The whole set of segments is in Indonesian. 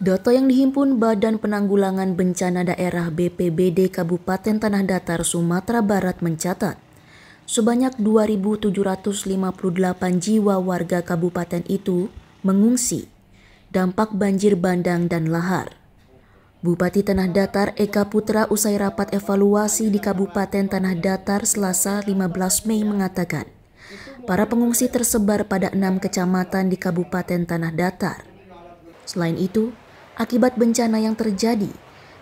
Data yang dihimpun Badan Penanggulangan Bencana Daerah BPBD Kabupaten Tanah Datar Sumatera Barat mencatat sebanyak 2.758 jiwa warga kabupaten itu mengungsi dampak banjir bandang dan lahar. Bupati Tanah Datar Eka Putra usai rapat evaluasi di Kabupaten Tanah Datar Selasa 15 Mei mengatakan, para pengungsi tersebar pada enam kecamatan di Kabupaten Tanah Datar. Selain itu, Akibat bencana yang terjadi,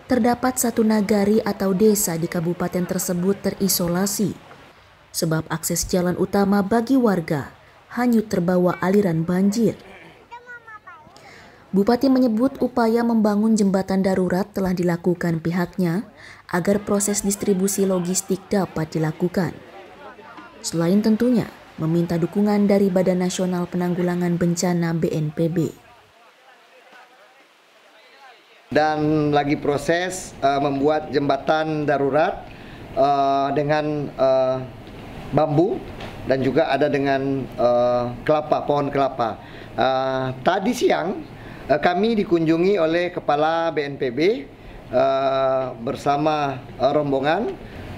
terdapat satu nagari atau desa di kabupaten tersebut terisolasi. Sebab akses jalan utama bagi warga hanyut terbawa aliran banjir. Bupati menyebut upaya membangun jembatan darurat telah dilakukan pihaknya agar proses distribusi logistik dapat dilakukan. Selain tentunya meminta dukungan dari Badan Nasional Penanggulangan Bencana BNPB dan lagi proses uh, membuat jembatan darurat uh, dengan uh, bambu dan juga ada dengan uh, kelapa pohon kelapa. Uh, tadi siang uh, kami dikunjungi oleh kepala BNPB uh, bersama uh, rombongan.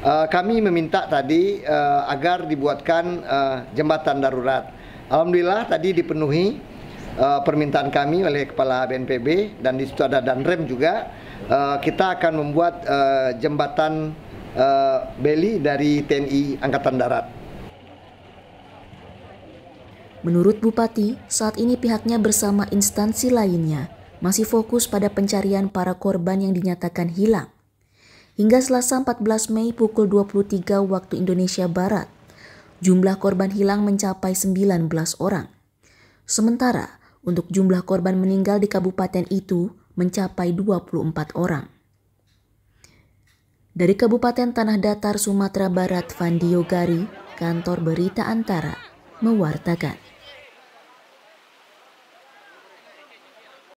Uh, kami meminta tadi uh, agar dibuatkan uh, jembatan darurat. Alhamdulillah tadi dipenuhi uh, permintaan kami oleh kepala BNPB dan di situ ada Danrem juga uh, kita akan membuat uh, jembatan uh, beli dari TNI Angkatan Darat. Menurut Bupati, saat ini pihaknya bersama instansi lainnya masih fokus pada pencarian para korban yang dinyatakan hilang. Hingga Selasa 14 Mei pukul 23 waktu Indonesia Barat, jumlah korban hilang mencapai 19 orang. Sementara, untuk jumlah korban meninggal di kabupaten itu mencapai 24 orang. Dari Kabupaten Tanah Datar, Sumatera Barat, Vandiyogari, kantor berita antara, mewartakan.